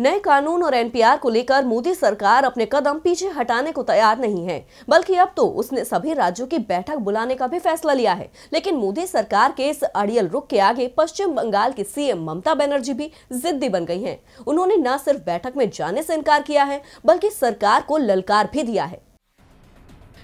नए कानून और एनपीआर को लेकर मोदी सरकार अपने कदम पीछे हटाने को तैयार नहीं है बल्कि अब तो उसने सभी राज्यों की बैठक बुलाने का भी फैसला लिया है लेकिन मोदी सरकार के इस अड़ियल रुख के आगे पश्चिम बंगाल की सीएम ममता बनर्जी भी जिद्दी बन गई है उन्होंने न सिर्फ बैठक में जाने से इनकार किया है बल्कि सरकार को ललकार भी दिया है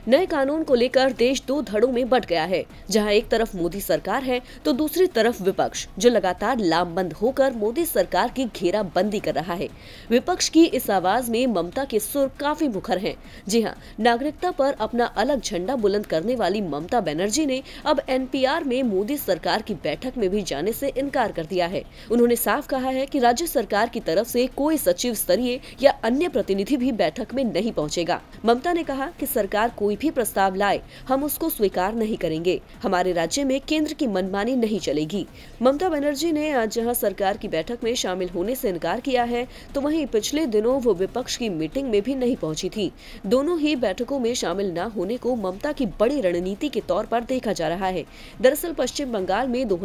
नए कानून को लेकर देश दो धड़ों में बट गया है जहां एक तरफ मोदी सरकार है तो दूसरी तरफ विपक्ष जो लगातार लामबंद होकर मोदी सरकार की घेराबंदी कर रहा है विपक्ष की इस आवाज में ममता के सुर काफी मुखर हैं। जी हाँ नागरिकता पर अपना अलग झंडा बुलंद करने वाली ममता बनर्जी ने अब एन में मोदी सरकार की बैठक में भी जाने ऐसी इनकार कर दिया है उन्होंने साफ कहा है की राज्य सरकार की तरफ ऐसी कोई सचिव स्तरीय या अन्य प्रतिनिधि भी बैठक में नहीं पहुँचेगा ममता ने कहा की सरकार कोई कोई भी प्रस्ताव लाए हम उसको स्वीकार नहीं करेंगे हमारे राज्य में केंद्र की मनमानी नहीं चलेगी ममता बनर्जी ने आज जहाँ सरकार की बैठक में शामिल होने से इनकार किया है तो वही पिछले दिनों वो विपक्ष की मीटिंग में भी नहीं पहुंची थी दोनों ही बैठकों में शामिल न होने को ममता की बड़ी रणनीति के तौर पर देखा जा रहा है दरअसल पश्चिम बंगाल में दो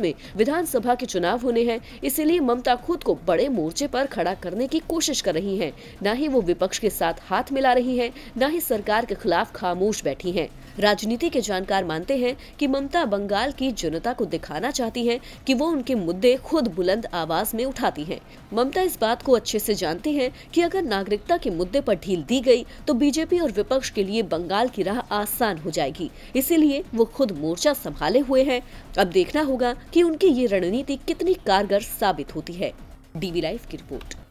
में विधानसभा के चुनाव होने हैं इसीलिए ममता खुद को बड़े मोर्चे पर खड़ा करने की कोशिश कर रही है न ही वो विपक्ष के साथ हाथ मिला रही है न ही सरकार के खिलाफ खिलाफ खामोश बैठी हैं। राजनीति के जानकार मानते हैं कि ममता बंगाल की जनता को दिखाना चाहती हैं कि वो उनके मुद्दे खुद बुलंद आवाज में उठाती हैं। ममता इस बात को अच्छे से जानती हैं कि अगर नागरिकता के मुद्दे पर ढील दी गई तो बीजेपी और विपक्ष के लिए बंगाल की राह आसान हो जाएगी इसीलिए वो खुद मोर्चा संभाले हुए है अब देखना होगा की उनकी ये रणनीति कितनी कारगर साबित होती है डीवी लाइव की रिपोर्ट